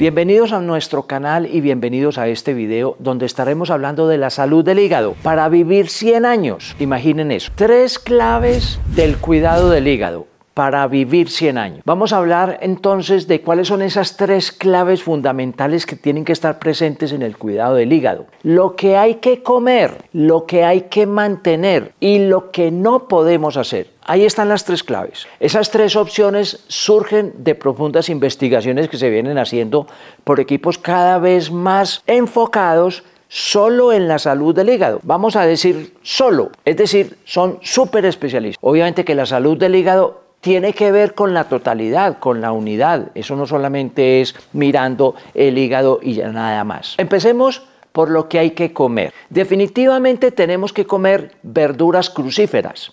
Bienvenidos a nuestro canal y bienvenidos a este video donde estaremos hablando de la salud del hígado para vivir 100 años. Imaginen eso. Tres claves del cuidado del hígado para vivir 100 años. Vamos a hablar entonces de cuáles son esas tres claves fundamentales que tienen que estar presentes en el cuidado del hígado. Lo que hay que comer, lo que hay que mantener y lo que no podemos hacer. Ahí están las tres claves. Esas tres opciones surgen de profundas investigaciones que se vienen haciendo por equipos cada vez más enfocados solo en la salud del hígado. Vamos a decir solo, es decir, son súper especialistas. Obviamente que la salud del hígado tiene que ver con la totalidad, con la unidad. Eso no solamente es mirando el hígado y ya nada más. Empecemos por lo que hay que comer. Definitivamente tenemos que comer verduras crucíferas.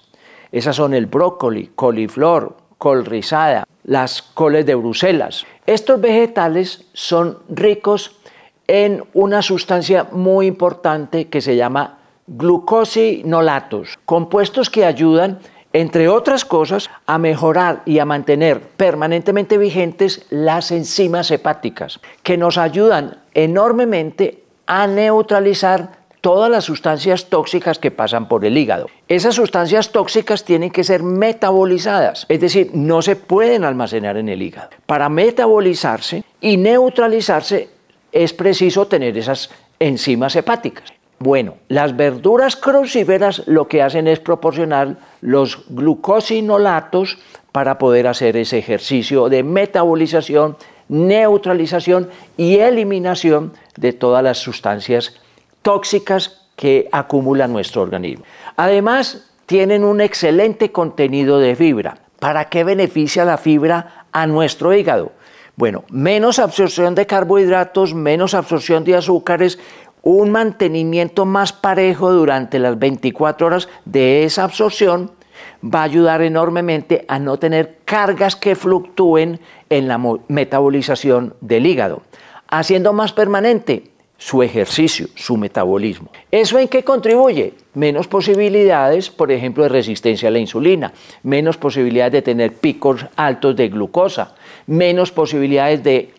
Esas son el brócoli, coliflor, col rizada, las coles de Bruselas. Estos vegetales son ricos en una sustancia muy importante que se llama glucosinolatos, compuestos que ayudan, entre otras cosas, a mejorar y a mantener permanentemente vigentes las enzimas hepáticas, que nos ayudan enormemente a neutralizar todas las sustancias tóxicas que pasan por el hígado. Esas sustancias tóxicas tienen que ser metabolizadas, es decir, no se pueden almacenar en el hígado. Para metabolizarse y neutralizarse es preciso tener esas enzimas hepáticas. Bueno, las verduras crucíferas lo que hacen es proporcionar los glucosinolatos para poder hacer ese ejercicio de metabolización, neutralización y eliminación de todas las sustancias tóxicas que acumula nuestro organismo. Además, tienen un excelente contenido de fibra. ¿Para qué beneficia la fibra a nuestro hígado? Bueno, menos absorción de carbohidratos, menos absorción de azúcares, un mantenimiento más parejo durante las 24 horas de esa absorción va a ayudar enormemente a no tener cargas que fluctúen en la metabolización del hígado, haciendo más permanente su ejercicio, su metabolismo. ¿Eso en qué contribuye? Menos posibilidades, por ejemplo, de resistencia a la insulina, menos posibilidades de tener picos altos de glucosa, menos posibilidades de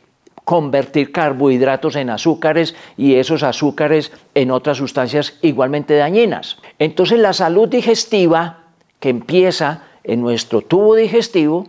convertir carbohidratos en azúcares y esos azúcares en otras sustancias igualmente dañinas. Entonces la salud digestiva, que empieza en nuestro tubo digestivo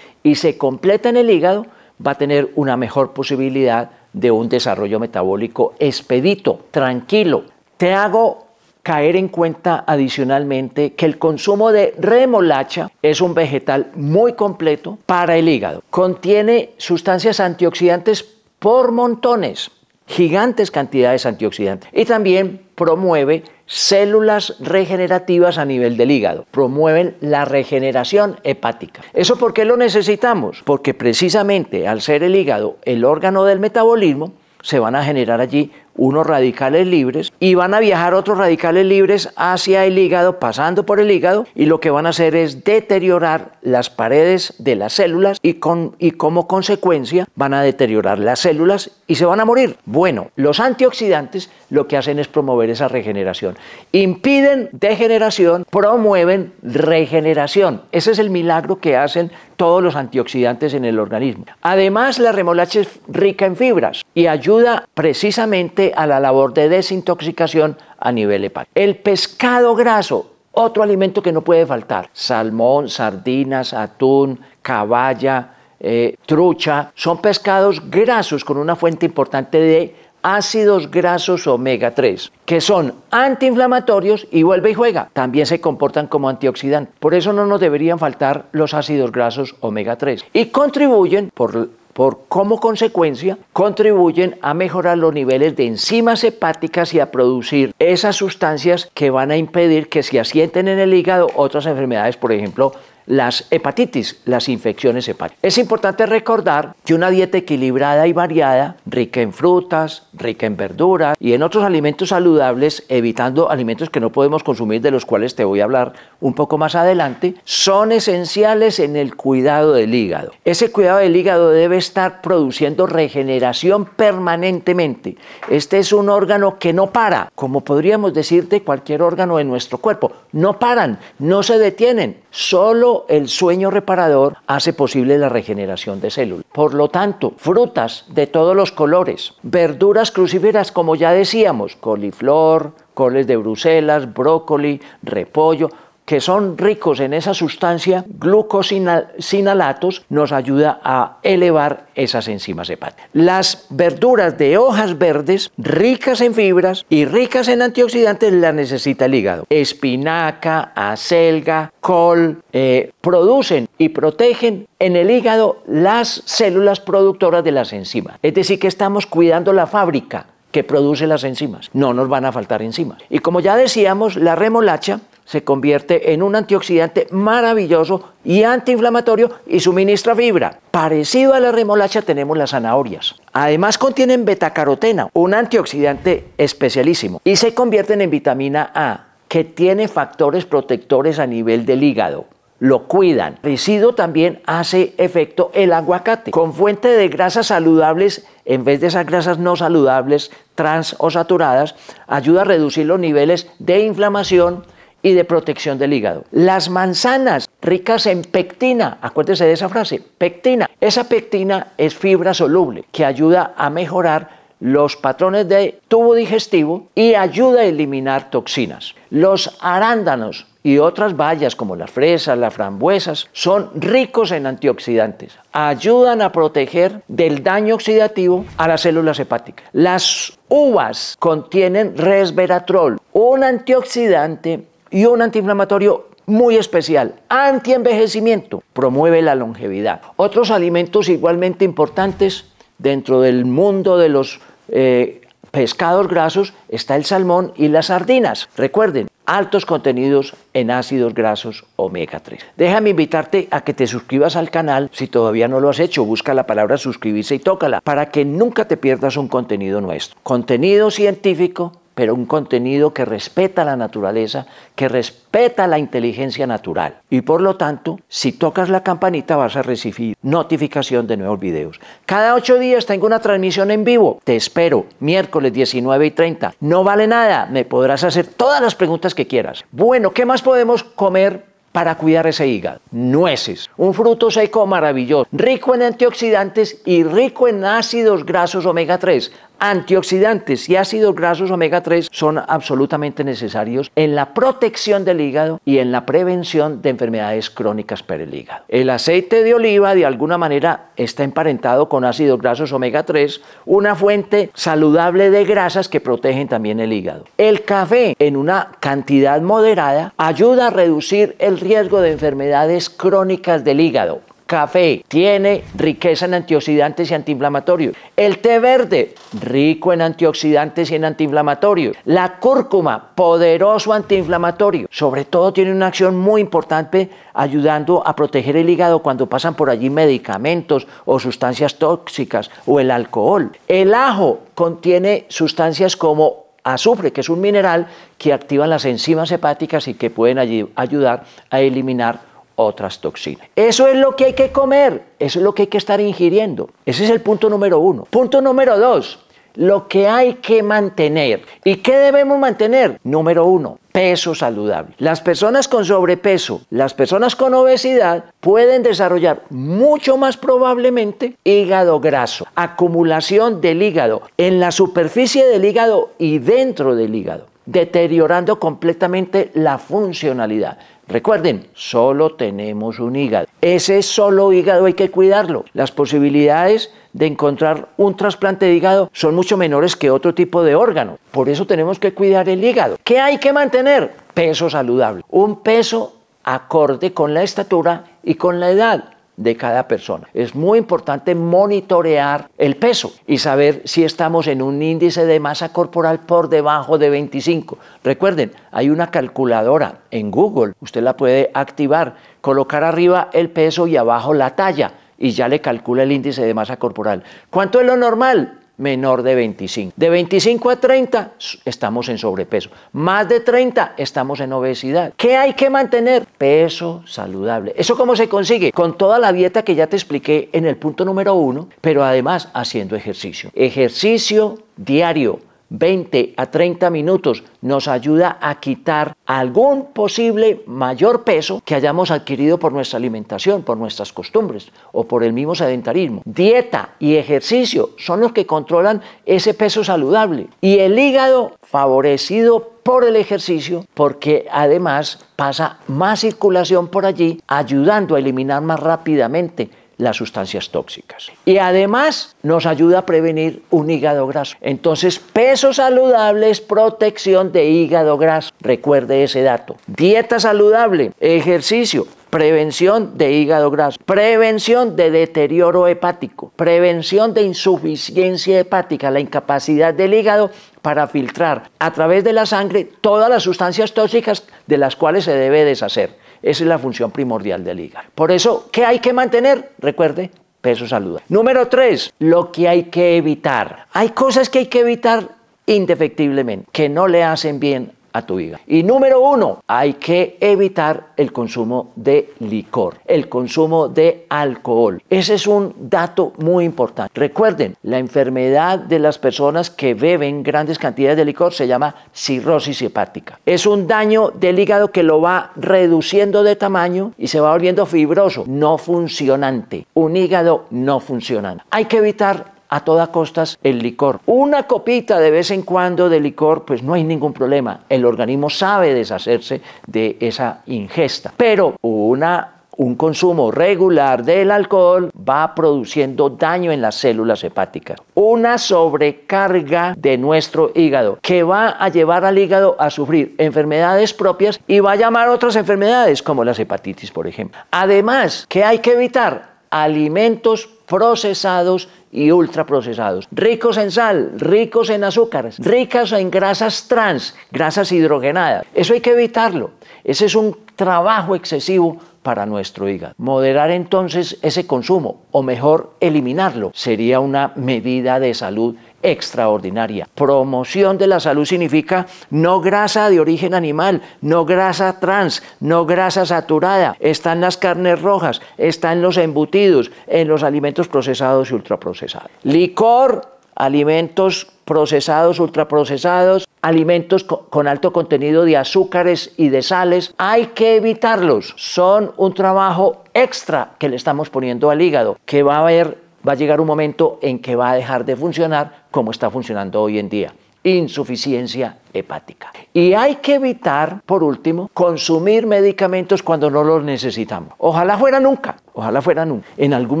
y se completa en el hígado, va a tener una mejor posibilidad de un desarrollo metabólico expedito, tranquilo. Te hago caer en cuenta adicionalmente que el consumo de remolacha es un vegetal muy completo para el hígado. Contiene sustancias antioxidantes por montones, gigantes cantidades de antioxidantes y también promueve células regenerativas a nivel del hígado, promueven la regeneración hepática. ¿Eso por qué lo necesitamos? Porque precisamente al ser el hígado el órgano del metabolismo, se van a generar allí unos radicales libres y van a viajar otros radicales libres hacia el hígado, pasando por el hígado, y lo que van a hacer es deteriorar las paredes de las células y, y como consecuencia van a deteriorar las células y se van a morir. Bueno, los antioxidantes lo que hacen es promover esa regeneración. Impiden degeneración, promueven regeneración. Ese es el milagro que hacen todos los antioxidantes en el organismo. Además, la remolacha es rica en fibras y ayuda precisamente a la labor de desintoxicación a nivel hepático. El pescado graso, otro alimento que no puede faltar. Salmón, sardinas, atún, caballa, eh, trucha, son pescados grasos con una fuente importante de ácidos grasos omega 3, que son antiinflamatorios y vuelve y juega. También se comportan como antioxidantes. Por eso no nos deberían faltar los ácidos grasos omega 3. Y contribuyen por por como consecuencia contribuyen a mejorar los niveles de enzimas hepáticas y a producir esas sustancias que van a impedir que se asienten en el hígado otras enfermedades, por ejemplo, las hepatitis, las infecciones hepáticas. Es importante recordar que una dieta equilibrada y variada, rica en frutas, rica en verduras y en otros alimentos saludables, evitando alimentos que no podemos consumir, de los cuales te voy a hablar un poco más adelante, son esenciales en el cuidado del hígado. Ese cuidado del hígado debe estar produciendo regeneración permanentemente. Este es un órgano que no para, como podríamos decir de cualquier órgano de nuestro cuerpo. No paran, no se detienen, solo el sueño reparador hace posible la regeneración de células. Por lo tanto, frutas de todos los colores, verduras crucíferas como ya decíamos, coliflor, coles de Bruselas, brócoli, repollo, que son ricos en esa sustancia, glucosinalatos, nos ayuda a elevar esas enzimas hepáticas. Las verduras de hojas verdes, ricas en fibras y ricas en antioxidantes, las necesita el hígado. Espinaca, acelga, col, eh, producen y protegen en el hígado las células productoras de las enzimas. Es decir, que estamos cuidando la fábrica que produce las enzimas. No nos van a faltar enzimas. Y como ya decíamos, la remolacha se convierte en un antioxidante maravilloso y antiinflamatorio y suministra fibra. Parecido a la remolacha tenemos las zanahorias. Además contienen betacarotena, un antioxidante especialísimo, y se convierten en vitamina A, que tiene factores protectores a nivel del hígado. Lo cuidan. Residuo también hace efecto el aguacate, con fuente de grasas saludables en vez de esas grasas no saludables, trans o saturadas, ayuda a reducir los niveles de inflamación, y de protección del hígado. Las manzanas ricas en pectina, acuérdense de esa frase, pectina. Esa pectina es fibra soluble que ayuda a mejorar los patrones de tubo digestivo y ayuda a eliminar toxinas. Los arándanos y otras bayas como las fresas, las frambuesas, son ricos en antioxidantes. Ayudan a proteger del daño oxidativo a las células hepáticas. Las uvas contienen resveratrol, un antioxidante y un antiinflamatorio muy especial, antienvejecimiento, promueve la longevidad. Otros alimentos igualmente importantes dentro del mundo de los eh, pescados grasos está el salmón y las sardinas. Recuerden, altos contenidos en ácidos grasos omega 3. Déjame invitarte a que te suscribas al canal si todavía no lo has hecho. Busca la palabra suscribirse y tócala para que nunca te pierdas un contenido nuestro. Contenido científico pero un contenido que respeta la naturaleza, que respeta la inteligencia natural. Y por lo tanto, si tocas la campanita vas a recibir notificación de nuevos videos. Cada ocho días tengo una transmisión en vivo. Te espero miércoles 19 y 30. No vale nada, me podrás hacer todas las preguntas que quieras. Bueno, ¿qué más podemos comer para cuidar ese hígado. Nueces, un fruto seco maravilloso, rico en antioxidantes y rico en ácidos grasos omega 3 antioxidantes y ácidos grasos omega 3 son absolutamente necesarios en la protección del hígado y en la prevención de enfermedades crónicas para el hígado. El aceite de oliva de alguna manera está emparentado con ácidos grasos omega 3, una fuente saludable de grasas que protegen también el hígado. El café en una cantidad moderada ayuda a reducir el riesgo de enfermedades crónicas del hígado Café tiene riqueza en antioxidantes y antiinflamatorios. El té verde, rico en antioxidantes y en antiinflamatorios. La cúrcuma, poderoso antiinflamatorio. Sobre todo tiene una acción muy importante ayudando a proteger el hígado cuando pasan por allí medicamentos o sustancias tóxicas o el alcohol. El ajo contiene sustancias como azufre, que es un mineral que activa las enzimas hepáticas y que pueden ayudar a eliminar otras toxinas. Eso es lo que hay que comer, eso es lo que hay que estar ingiriendo. Ese es el punto número uno. Punto número dos, lo que hay que mantener. ¿Y qué debemos mantener? Número uno, peso saludable. Las personas con sobrepeso, las personas con obesidad pueden desarrollar mucho más probablemente hígado graso, acumulación del hígado en la superficie del hígado y dentro del hígado deteriorando completamente la funcionalidad. Recuerden, solo tenemos un hígado. Ese solo hígado hay que cuidarlo. Las posibilidades de encontrar un trasplante de hígado son mucho menores que otro tipo de órgano. Por eso tenemos que cuidar el hígado. ¿Qué hay que mantener? Peso saludable. Un peso acorde con la estatura y con la edad de cada persona. Es muy importante monitorear el peso y saber si estamos en un índice de masa corporal por debajo de 25. Recuerden, hay una calculadora en Google, usted la puede activar, colocar arriba el peso y abajo la talla y ya le calcula el índice de masa corporal. ¿Cuánto es lo normal? menor de 25. De 25 a 30 estamos en sobrepeso. Más de 30 estamos en obesidad. ¿Qué hay que mantener? Peso saludable. ¿Eso cómo se consigue? Con toda la dieta que ya te expliqué en el punto número uno, pero además haciendo ejercicio. Ejercicio diario 20 a 30 minutos nos ayuda a quitar algún posible mayor peso que hayamos adquirido por nuestra alimentación, por nuestras costumbres o por el mismo sedentarismo. Dieta y ejercicio son los que controlan ese peso saludable y el hígado favorecido por el ejercicio porque además pasa más circulación por allí ayudando a eliminar más rápidamente las sustancias tóxicas. Y además nos ayuda a prevenir un hígado graso. Entonces, peso saludable es protección de hígado graso. Recuerde ese dato. Dieta saludable, ejercicio, prevención de hígado graso, prevención de deterioro hepático, prevención de insuficiencia hepática, la incapacidad del hígado para filtrar a través de la sangre todas las sustancias tóxicas de las cuales se debe deshacer esa es la función primordial del hígado. Por eso, ¿qué hay que mantener? Recuerde, peso saludable. Número tres, lo que hay que evitar. Hay cosas que hay que evitar indefectiblemente, que no le hacen bien tu Y número uno, hay que evitar el consumo de licor, el consumo de alcohol. Ese es un dato muy importante. Recuerden, la enfermedad de las personas que beben grandes cantidades de licor se llama cirrosis hepática. Es un daño del hígado que lo va reduciendo de tamaño y se va volviendo fibroso, no funcionante, un hígado no funcionante. Hay que evitar a todas costas el licor. Una copita de vez en cuando de licor, pues no hay ningún problema. El organismo sabe deshacerse de esa ingesta. Pero una un consumo regular del alcohol va produciendo daño en las células hepáticas. Una sobrecarga de nuestro hígado que va a llevar al hígado a sufrir enfermedades propias y va a llamar otras enfermedades como las hepatitis, por ejemplo. Además, ¿qué hay que evitar? alimentos procesados y ultraprocesados, ricos en sal, ricos en azúcares, ricas en grasas trans, grasas hidrogenadas. Eso hay que evitarlo. Ese es un trabajo excesivo para nuestro hígado. Moderar entonces ese consumo, o mejor, eliminarlo, sería una medida de salud extraordinaria. Promoción de la salud significa no grasa de origen animal, no grasa trans, no grasa saturada. Están las carnes rojas, están los embutidos, en los alimentos procesados y ultraprocesados. Licor, alimentos procesados, ultraprocesados, alimentos con alto contenido de azúcares y de sales, hay que evitarlos. Son un trabajo extra que le estamos poniendo al hígado, que va a haber va a llegar un momento en que va a dejar de funcionar como está funcionando hoy en día insuficiencia hepática. Y hay que evitar, por último, consumir medicamentos cuando no los necesitamos. Ojalá fuera nunca, ojalá fuera nunca. En algún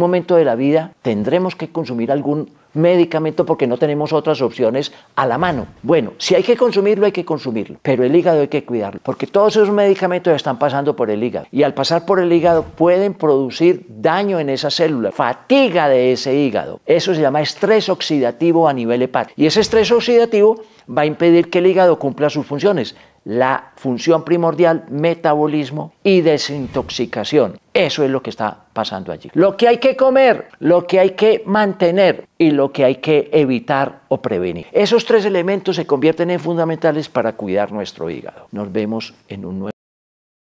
momento de la vida tendremos que consumir algún medicamento porque no tenemos otras opciones a la mano. Bueno, si hay que consumirlo, hay que consumirlo, pero el hígado hay que cuidarlo, porque todos esos medicamentos están pasando por el hígado y al pasar por el hígado pueden producir daño en esa célula, fatiga de ese hígado. Eso se llama estrés oxidativo a nivel hepático y ese estrés oxidativo va a impedir que el hígado cumpla sus funciones la función primordial, metabolismo y desintoxicación. Eso es lo que está pasando allí. Lo que hay que comer, lo que hay que mantener y lo que hay que evitar o prevenir. Esos tres elementos se convierten en fundamentales para cuidar nuestro hígado. Nos vemos en un nuevo...